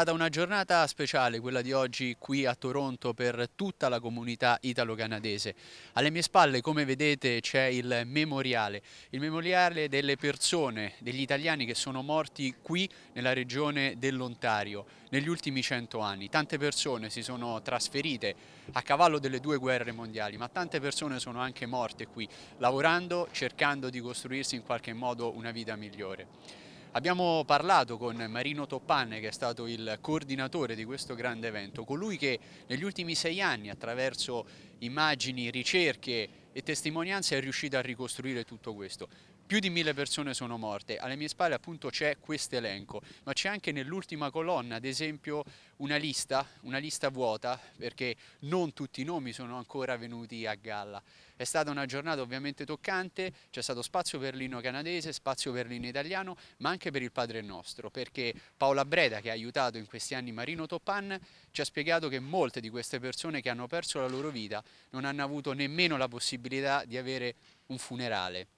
stata una giornata speciale quella di oggi qui a Toronto per tutta la comunità italo-canadese. Alle mie spalle, come vedete, c'è il memoriale, il memoriale delle persone, degli italiani che sono morti qui nella regione dell'Ontario negli ultimi cento anni. Tante persone si sono trasferite a cavallo delle due guerre mondiali, ma tante persone sono anche morte qui, lavorando, cercando di costruirsi in qualche modo una vita migliore. Abbiamo parlato con Marino Toppan che è stato il coordinatore di questo grande evento, colui che negli ultimi sei anni attraverso immagini, ricerche e testimonianze è riuscito a ricostruire tutto questo più di mille persone sono morte. Alle mie spalle appunto c'è questo elenco, ma c'è anche nell'ultima colonna, ad esempio, una lista, una lista vuota, perché non tutti i nomi sono ancora venuti a galla. È stata una giornata ovviamente toccante, c'è stato spazio per l'inno canadese, spazio per l'inno italiano, ma anche per il Padre Nostro, perché Paola Breda, che ha aiutato in questi anni Marino Toppan, ci ha spiegato che molte di queste persone che hanno perso la loro vita non hanno avuto nemmeno la possibilità di avere un funerale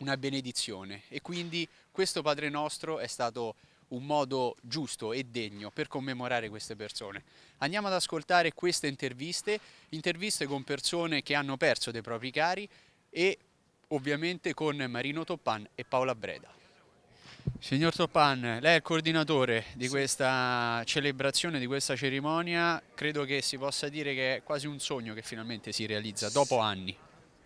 una benedizione e quindi questo Padre nostro è stato un modo giusto e degno per commemorare queste persone. Andiamo ad ascoltare queste interviste, interviste con persone che hanno perso dei propri cari e ovviamente con Marino Toppan e Paola Breda. Signor Toppan, lei è il coordinatore di questa celebrazione, di questa cerimonia, credo che si possa dire che è quasi un sogno che finalmente si realizza dopo anni.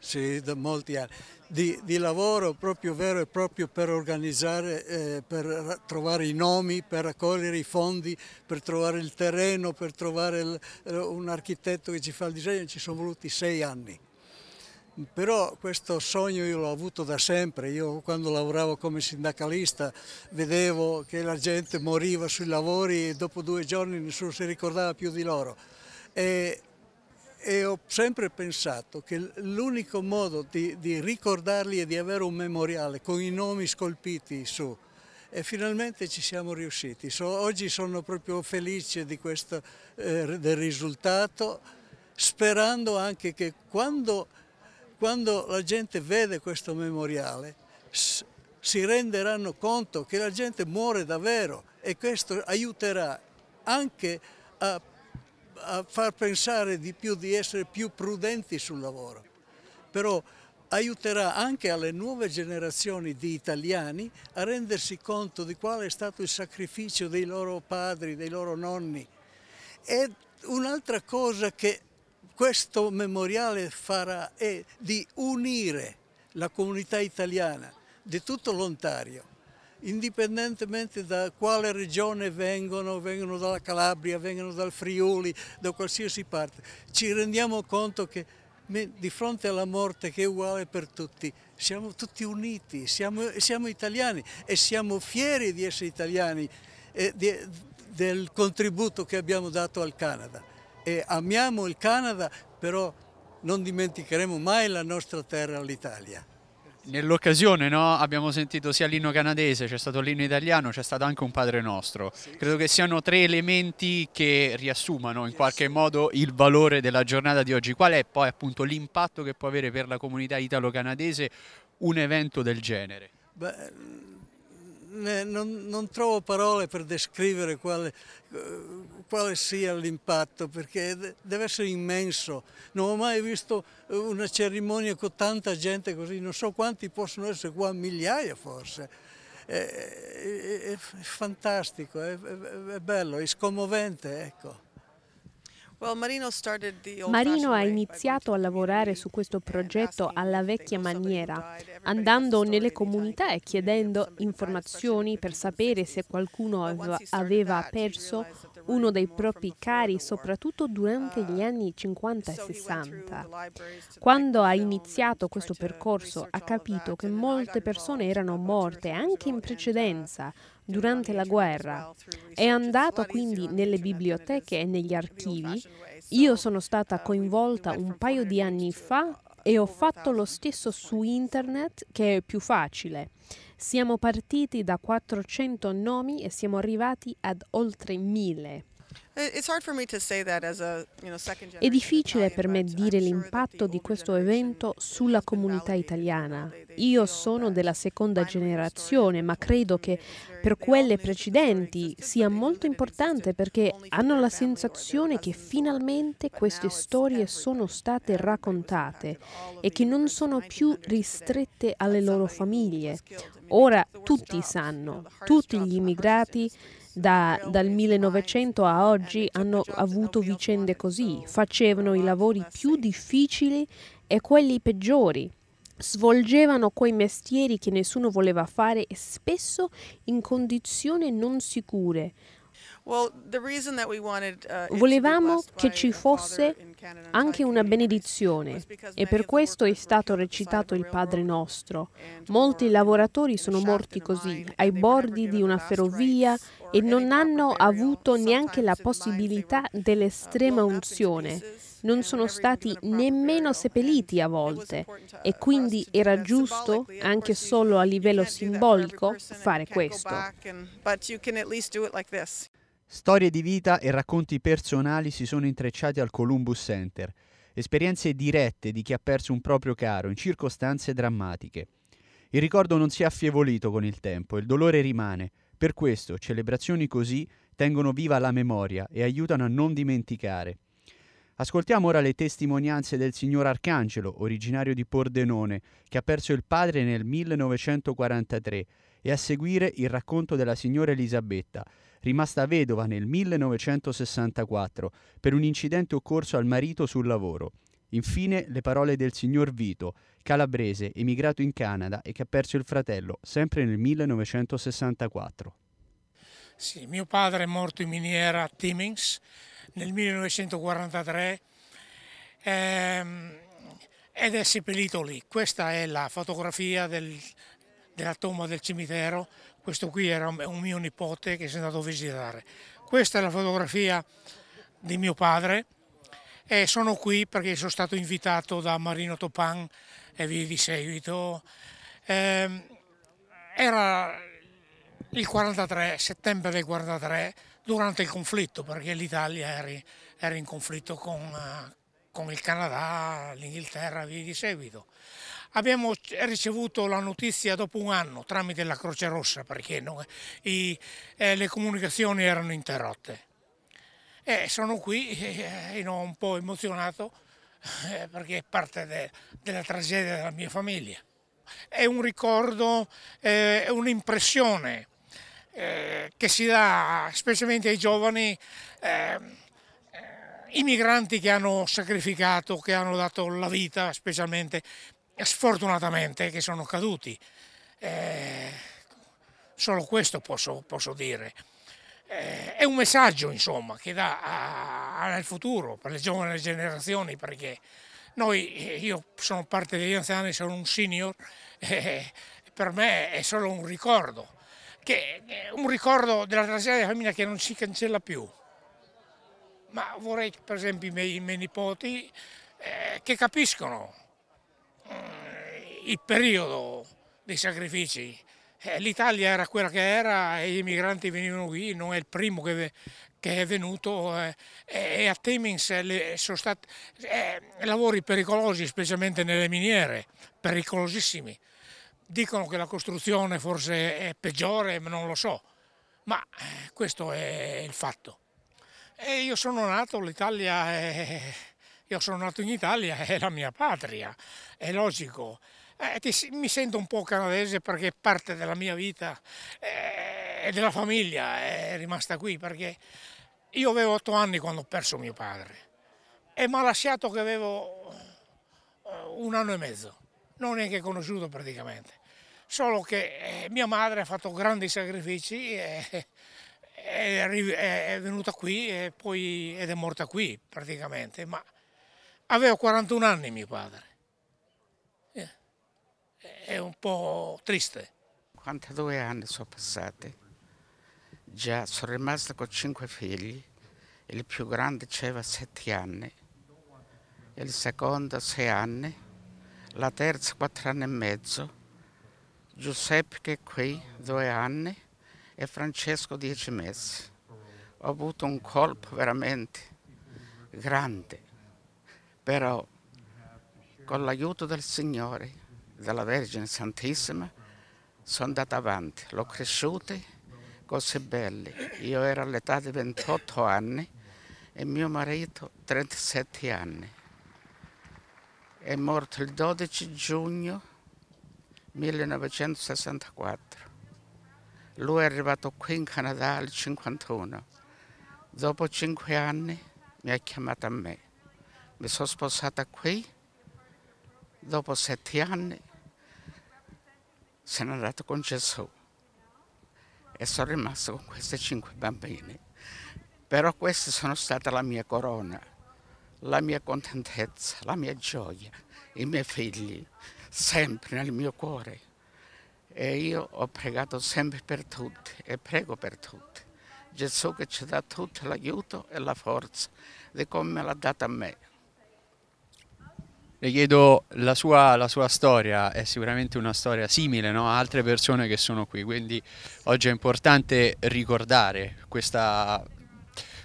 Sì, da molti anni. Di, di, lavoro proprio vero e proprio per organizzare, eh, per trovare i nomi, per raccogliere i fondi, per trovare il terreno, per trovare il, eh, un architetto che ci fa il disegno, ci sono voluti sei anni. Però questo sogno io l'ho avuto da sempre, io quando lavoravo come sindacalista vedevo che la gente moriva sui lavori e dopo due giorni nessuno si ricordava più di loro. E e ho sempre pensato che l'unico modo di, di, ricordarli è di avere un memoriale con i nomi scolpiti su e finalmente ci siamo riusciti. So, oggi sono proprio felice questo, eh, del risultato, sperando anche che quando, quando la gente vede questo memoriale si renderanno conto che la gente muore davvero e questo aiuterà anche a a far pensare di più, di essere più prudenti sul lavoro, però aiuterà anche alle nuove generazioni di italiani a rendersi conto di quale è stato il sacrificio dei loro padri, dei loro nonni. E un'altra cosa che questo memoriale farà è di unire la comunità italiana di tutto l'Ontario indipendentemente da quale regione vengono, vengono dalla Calabria, vengono dal Friuli, da qualsiasi parte, ci rendiamo conto che di fronte alla morte che è uguale per tutti, siamo tutti uniti, siamo, siamo italiani e siamo fieri di essere italiani, e di, del contributo che abbiamo dato al Canada. E amiamo il Canada, però non dimenticheremo mai la nostra terra, l'Italia. Nell'occasione no? abbiamo sentito sia l'inno canadese, c'è stato l'inno italiano, c'è stato anche un Padre Nostro. Sì. Credo che siano tre elementi che riassumano in qualche modo il valore della giornata di oggi. Qual è poi appunto l'impatto che può avere per la comunità italo-canadese un evento del genere? Beh, eh, non, non, trovo parole per descrivere quale, eh, quale sia l'impatto, perché deve essere immenso. Non ho mai visto eh, una cerimonia con tanta gente così, non so quanti possono essere qua, migliaia forse. È, è, è fantastico, è, è bello, è scommovente, ecco. Marino ha iniziato a lavorare su questo progetto alla vecchia maniera, andando nelle comunità e chiedendo informazioni per sapere se qualcuno aveva perso uno dei propri cari soprattutto durante gli anni 50 e 60. Quando ha iniziato questo percorso ha capito che molte persone erano morte anche in precedenza durante la guerra. È andato quindi nelle biblioteche e negli archivi. Io sono stata coinvolta un paio di anni fa e ho fatto lo stesso su internet che è più facile. Siamo partiti da 400 nomi e siamo arrivati ad oltre 1000. È difficile per me dire l'impatto di questo evento sulla comunità italiana. Io sono della seconda generazione, ma credo che per quelle precedenti sia molto importante perché hanno la sensazione che finalmente queste storie sono state raccontate e che non sono più ristrette alle loro famiglie. Ora tutti sanno, tutti gli immigrati da, dal 1900 a oggi hanno avuto vicende così, facevano i lavori più difficili e quelli peggiori, svolgevano quei mestieri che nessuno voleva fare e spesso in condizioni non sicure, Uh, Volevamo che ci fosse anche una benedizione e per questo è stato recitato il Padre nostro. Molti lavoratori sono morti così, ai bordi di una ferrovia e non hanno avuto neanche la possibilità dell'estrema unzione non sono stati nemmeno seppelliti a volte e quindi era giusto, anche solo a livello simbolico, fare questo. Storie di vita e racconti personali si sono intrecciati al Columbus Center, esperienze dirette di chi ha perso un proprio caro in circostanze drammatiche. Il ricordo non si è affievolito con il tempo, il dolore rimane. Per questo celebrazioni così tengono viva la memoria e aiutano a non dimenticare. Ascoltiamo ora le testimonianze del signor Arcangelo, originario di Pordenone, che ha perso il padre nel 1943, e a seguire il racconto della signora Elisabetta, rimasta vedova nel 1964 per un incidente occorso al marito sul lavoro. Infine le parole del signor Vito, calabrese, emigrato in Canada e che ha perso il fratello, sempre nel 1964. Sì, mio padre è morto in miniera a Timmings nel 1943 ehm, ed è seppellito lì. Questa è la fotografia del, della tomba del cimitero questo qui era un mio nipote che si è andato a visitare. Questa è la fotografia di mio padre e sono qui perché sono stato invitato da Marino Topan e vi di seguito. Ehm, era il 43, settembre del 43, durante il conflitto, perché l'Italia era in conflitto con, eh, con il Canada, l'Inghilterra, via di seguito. Abbiamo ricevuto la notizia dopo un anno tramite la Croce Rossa perché non, i, eh, le comunicazioni erano interrotte. E sono qui e eh, un po' emozionato eh, perché è parte de, della tragedia della mia famiglia. È un ricordo, eh, è un'impressione eh, che si dà specialmente ai giovani ehm, eh, i migranti che hanno sacrificato, che hanno dato la vita specialmente sfortunatamente che sono caduti. Eh, solo questo posso, posso dire. Eh, è un messaggio insomma che dà al futuro per le giovani generazioni perché noi, eh, io sono parte degli anziani, sono un senior, eh, per me è solo un ricordo, che un ricordo della tragedia della famiglia che non si cancella più. Ma vorrei per esempio i miei, i miei nipoti eh, che capiscono il periodo dei sacrifici. Eh, L'Italia era quella che era e gli migranti venivano qui, non è il primo che, che è venuto eh, e a Temins eh, sono stati eh, lavori pericolosi, specialmente nelle miniere, pericolosissimi. Dicono che la costruzione forse è peggiore, non lo so, ma eh, questo è il fatto. E io sono nato, l'Italia è io sono nato in Italia, è la mia patria, è logico. Eh, ti, mi sento un po' canadese perché parte della mia vita eh, e eh, della famiglia è rimasta qui, perché io avevo otto anni quando ho perso mio padre e mi ha lasciato che avevo eh, un anno e mezzo, non neanche conosciuto praticamente. Solo che eh, mia madre ha fatto grandi sacrifici e, è, venuta qui e poi ed è morta qui praticamente, ma Aveva 41 anni mio padre. Eh, è un po' triste. 42 anni sono passati. Già, sono rimasto con cinque figli. Il più grande aveva 7 anni, il secondo 6 anni, la terza 4 anni e mezzo, Giuseppe che è qui 2 anni e Francesco 10 mesi. Ho avuto un colpo veramente grande però con l'aiuto del Signore, della Vergine Santissima, sono andata avanti, l'ho cresciuta cose belle. Io ero all'età di 28 anni e mio marito 37 anni. È morto il 12 giugno 1964. Lui è arrivato qui in Canada al 51. Dopo cinque anni mi ha chiamato a me. Mi sono sposata qui, dopo sette anni sono andata con Gesù e sono rimasta con questi cinque bambini. Però queste sono state la mia corona, la mia contentezza, la mia gioia, i miei figli, sempre nel mio cuore. E io ho pregato sempre per tutti e prego per tutti. Gesù che ci dà tutto l'aiuto e la forza di come me l'ha data a me. Le chiedo la sua, la sua, storia, è sicuramente una storia simile no? a altre persone che sono qui, quindi oggi è importante ricordare questa,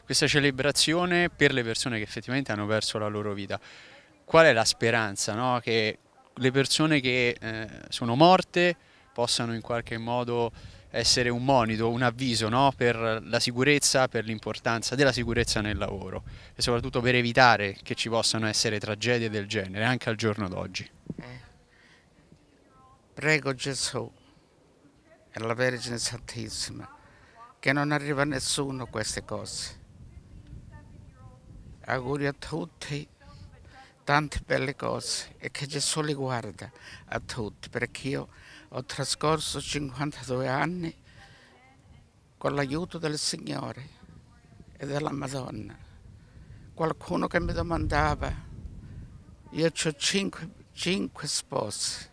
questa celebrazione per le persone che effettivamente hanno perso la loro vita. Qual è la speranza no? che le persone che eh, sono morte possano in qualche modo essere un monito, un avviso no? per la sicurezza, per l'importanza della sicurezza nel lavoro e soprattutto per evitare che ci possano essere tragedie del genere anche al giorno d'oggi. Prego Gesù e la Vergine Santissima che non arriva a nessuno queste cose. Auguri a tutti, tante belle cose e che Gesù li guarda a tutti perché io ho trascorso 52 anni con l'aiuto del Signore e della Madonna. Qualcuno che mi domandava, io ho cinque, cinque sposi,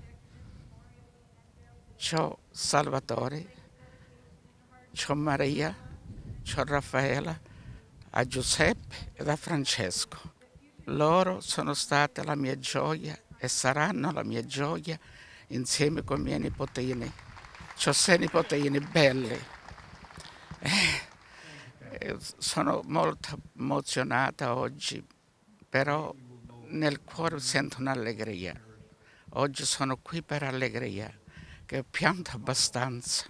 ho Salvatore, ho Maria, ho Raffaella, a Giuseppe ed a Francesco. Loro sono state la mia gioia e saranno la mia gioia insieme con i miei nipotini. Ho sei nipotini belli. Eh, sono molto emozionata oggi, però nel cuore sento un'allegria. Oggi sono qui per allegria, che ho pianto abbastanza,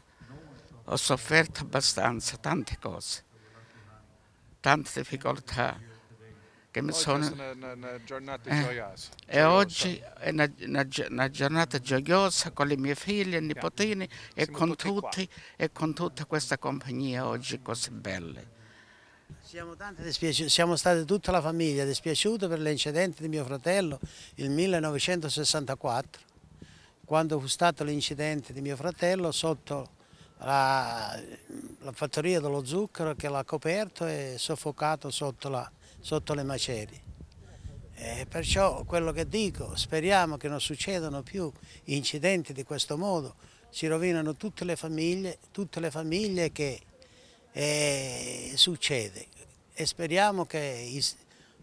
ho sofferto abbastanza tante cose, tante difficoltà che mi sono... una, giornata eh, gioiosa. E cioè, oggi è una, una, una, giornata gioiosa con le mie figlie, i nipotini e con, tutti, e con, tutta questa compagnia oggi così belle. Siamo, siamo state tutta la famiglia dispiaciuti per l'incidente di mio fratello il 1964, quando fu stato l'incidente di mio fratello sotto la, la fattoria dello zucchero che l'ha coperto e soffocato sotto la, sotto le macerie. E eh, perciò quello che dico, speriamo che non succedano più incidenti di questo modo, si rovinano tutte le famiglie, tutte le famiglie che eh, succede e speriamo che i,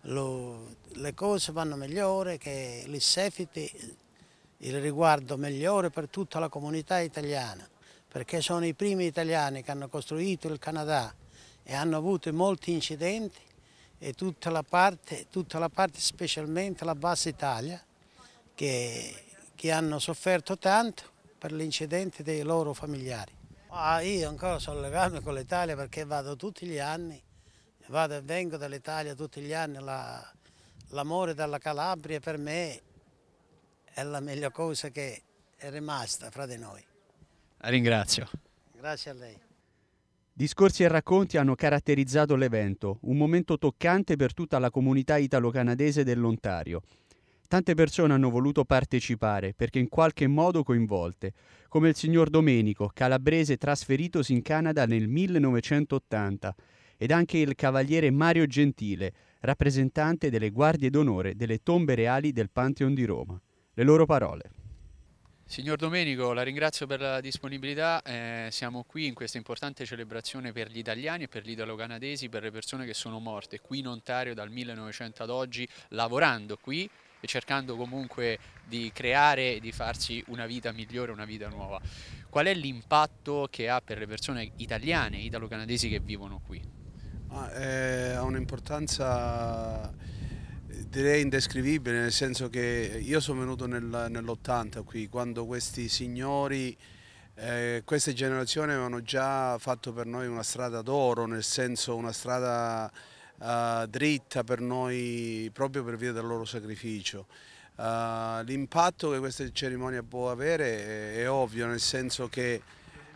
lo, le cose vanno migliore, che l'Issefiti il riguardo migliore per tutta la comunità italiana, perché sono i primi italiani che hanno costruito il Canada e hanno avuto molti incidenti e tutta la parte, tutta la parte specialmente la bassa Italia che, che hanno sofferto tanto per l'incidente dei loro familiari. Ah, io ancora sono legato con l'Italia perché vado tutti gli anni, vado e vengo dall'Italia tutti gli anni, l'amore la, dalla Calabria per me è la meglio cosa che è rimasta fra di noi. La ringrazio. Grazie a lei. Discorsi e racconti hanno caratterizzato l'evento, un momento toccante per tutta la comunità italo-canadese dell'Ontario. Tante persone hanno voluto partecipare perché in qualche modo coinvolte, come il signor Domenico, calabrese trasferitosi in Canada nel 1980, ed anche il cavaliere Mario Gentile, rappresentante delle guardie d'onore delle tombe reali del Pantheon di Roma. Le loro parole. Signor Domenico, la ringrazio per la disponibilità, eh, siamo qui in questa importante celebrazione per gli italiani e per gli italo-canadesi, per le persone che sono morte qui in Ontario dal 1900 ad oggi, lavorando qui e cercando comunque di creare e di farsi una vita migliore, una vita nuova. Qual è l'impatto che ha per le persone italiane e italo-canadesi che vivono qui? Ah, eh, ha un'importanza direi indescrivibile, nel senso che io sono venuto nel, nell'80 qui, quando questi signori, eh, queste generazioni avevano già fatto per noi una strada d'oro, nel senso una strada eh, dritta per noi proprio per via del loro sacrificio. Eh, L'impatto che questa cerimonia può avere è, è ovvio, nel senso che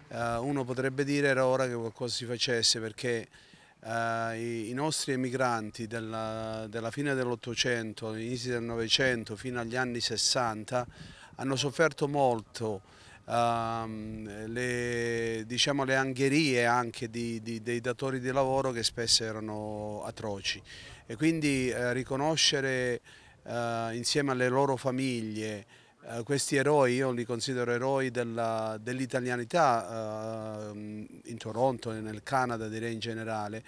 eh, uno potrebbe dire era ora che qualcosa si facesse perché eh, i, nostri emigranti della, della fine dell'Ottocento, inizio del Novecento fino agli anni Sessanta hanno sofferto molto ehm, le, diciamo, le, angherie anche di, di, dei datori di lavoro che spesso erano atroci e quindi eh, riconoscere eh, insieme alle loro famiglie eh, questi eroi, io li considero eroi dell'italianità dell eh, in Toronto e nel Canada direi in generale,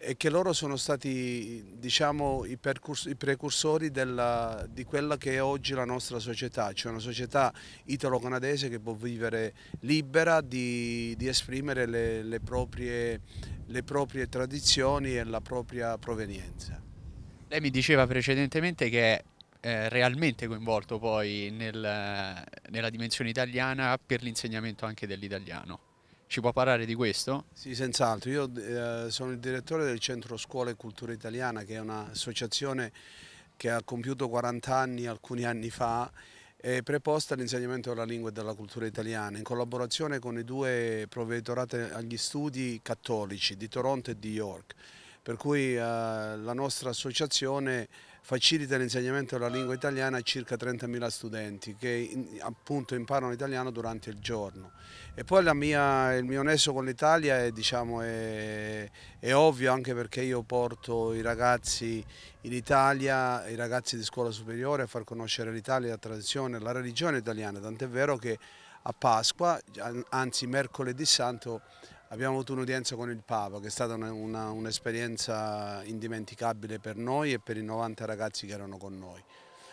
e che loro sono stati diciamo, i, i, precursori della, di quella che è oggi la nostra società, cioè una società italo-canadese che può vivere libera di, di esprimere le, le, proprie, le proprie tradizioni e la propria provenienza. Lei mi diceva precedentemente che realmente coinvolto poi nel, nella dimensione italiana per l'insegnamento anche dell'italiano. Ci può parlare di questo? Sì, senz'altro. Io eh, sono il direttore del Centro Scuola e Cultura Italiana, che è un'associazione che ha compiuto 40 anni alcuni anni fa è preposta all'insegnamento della lingua e della cultura italiana in collaborazione con i due provveditorati agli studi cattolici di Toronto e di York per cui eh, la nostra associazione facilita l'insegnamento della lingua italiana a circa 30.000 studenti che appunto imparano l'italiano durante il giorno. E poi mia, il mio nesso con l'Italia è, diciamo, è, è ovvio anche perché io porto i ragazzi in Italia, i ragazzi di scuola superiore a far conoscere l'Italia, la tradizione, la religione italiana, tant'è vero che a Pasqua, anzi mercoledì santo, Abbiamo avuto un'udienza con il Papa che è stata un'esperienza indimenticabile per noi e per i 90 ragazzi che erano con noi.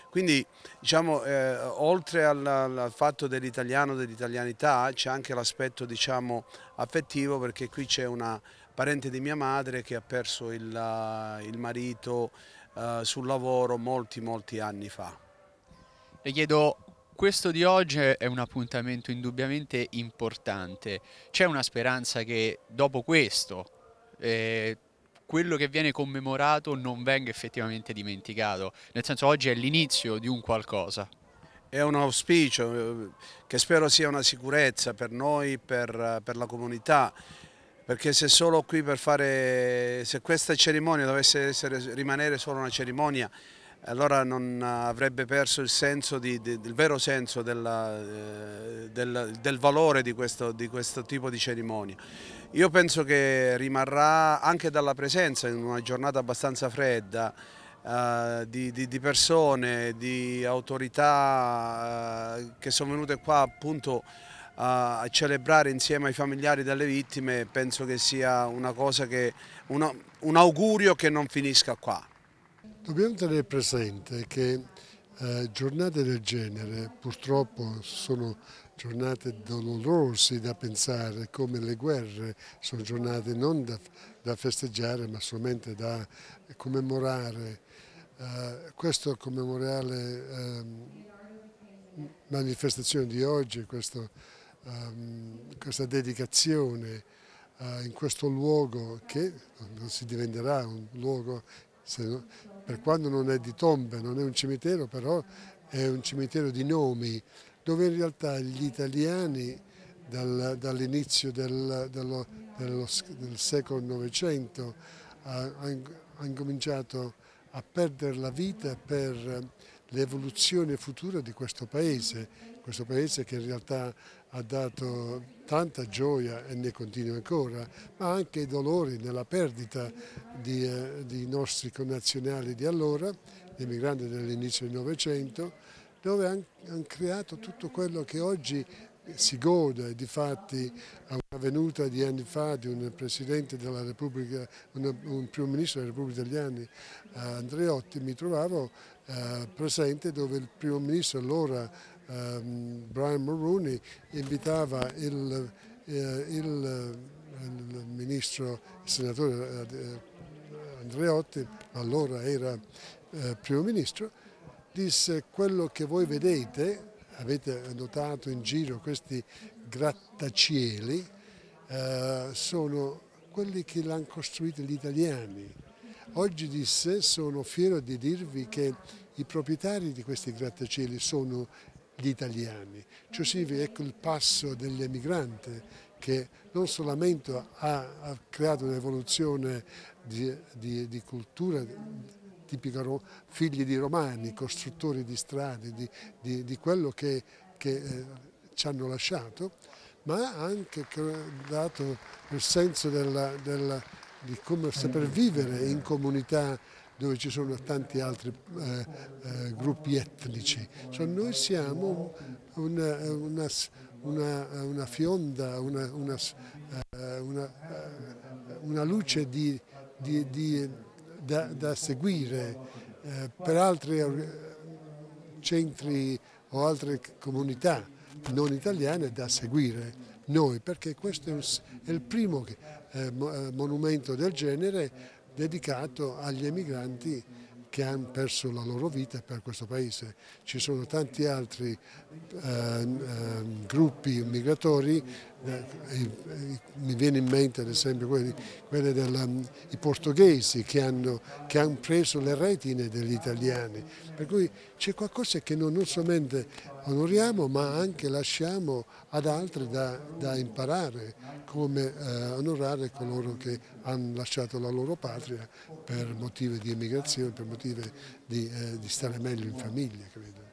Quindi diciamo, eh, oltre al, al fatto dell'italiano, dell'italianità, c'è anche l'aspetto diciamo, affettivo perché qui c'è una parente di mia madre che ha perso il, eh, il marito eh, sul lavoro molti molti anni fa. Le chiedo questo di oggi è un appuntamento indubbiamente importante. C'è una speranza che dopo questo eh, quello che viene commemorato non venga effettivamente dimenticato. Nel senso oggi è l'inizio di un qualcosa. È un auspicio eh, che spero sia una sicurezza per noi, per, per la comunità, perché se solo qui per fare, se questa cerimonia dovesse essere, rimanere solo una cerimonia, allora non avrebbe perso il, senso di, di, il vero senso della, eh, del, del, valore di questo, di questo, tipo di cerimonia. Io penso che rimarrà anche dalla presenza in una giornata abbastanza fredda eh, di, persone, di autorità eh, che sono venute qua appunto a celebrare insieme ai familiari delle vittime, penso che sia una cosa che, una, un augurio che non finisca qua. Dobbiamo tenere presente che eh, giornate del genere purtroppo sono giornate dolorose da pensare, come le guerre sono giornate non da, da festeggiare ma solamente da commemorare. Eh, questo commemoriale eh, manifestazione di oggi, questo, ehm, questa dedicazione eh, in questo luogo che non si diventerà un luogo se, per quando non è di tombe, non è un cimitero, però è un cimitero di nomi, dove in realtà gli italiani dal, dall'inizio del, dello, dello, del secolo Novecento hanno cominciato a perdere la vita per l'evoluzione futura di questo paese, questo paese che in realtà ha dato tanta gioia e ne continua ancora, ma anche dolori nella perdita di, eh, di nostri connazionali di allora, gli emigranti dell'inizio del Novecento, dove hanno han creato tutto quello che oggi si gode di fatti a una venuta di anni fa di un Presidente della Repubblica, un, un Primo Ministro della Repubblica Italiana, eh, Andreotti, mi trovavo eh, presente dove il Primo Ministro allora um, Brian Mulroney invitava il, eh, il, eh, il ministro, il senatore eh, Andreotti, allora era eh, primo ministro, disse quello che voi vedete, avete notato in giro questi grattacieli, eh, sono quelli che l'hanno costruito gli italiani. Oggi disse sono fiero di dirvi che i proprietari di questi grattacieli sono gli italiani. Giuseppe ecco il passo dell'emigrante che non solamente ha, ha creato un'evoluzione di, di, di, cultura tipica figli di romani, costruttori di strade, di, di quello che, che eh, ci hanno lasciato, ma ha anche dato il senso della, della, di come saper vivere in comunità dove ci sono tanti altri eh, eh, gruppi etnici. Cioè noi siamo una, una, una, una fionda, eh, eh, una, luce di, di, di, da, da, seguire eh, per altri centri o altre comunità non italiane da seguire noi, perché questo è, il primo eh, monumento del genere dedicato agli emigranti che hanno perso la loro vita per questo paese. Ci sono tanti altri eh, eh, gruppi migratori eh, eh, eh, mi viene in mente ad esempio quelli, quelle dei mm, portoghesi che hanno, che hanno, preso le retine degli italiani, per cui c'è qualcosa che non, non, solamente onoriamo ma anche lasciamo ad altri da, da imparare come eh, onorare coloro che hanno lasciato la loro patria per motivi di emigrazione, per motivi di, eh, di stare meglio in famiglia. Credo.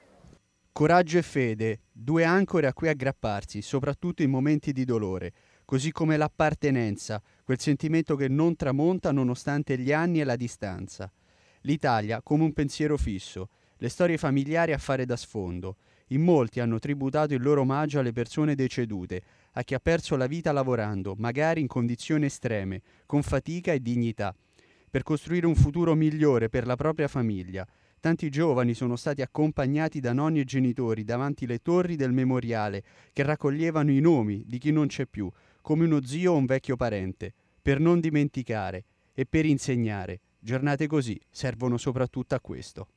Coraggio e fede, due ancore a cui aggrapparsi, soprattutto in momenti di dolore, così come l'appartenenza, quel sentimento che non tramonta nonostante gli anni e la distanza. L'Italia come un pensiero fisso, le storie familiari a fare da sfondo. In molti hanno tributato il loro omaggio alle persone decedute, a chi ha perso la vita lavorando, magari in condizioni estreme, con fatica e dignità, per costruire un futuro migliore per la propria famiglia Tanti giovani sono stati accompagnati da nonni e genitori davanti le torri del memoriale che raccoglievano i nomi di chi non c'è più, come uno zio o un vecchio parente, per non dimenticare e per insegnare. Giornate così servono soprattutto a questo.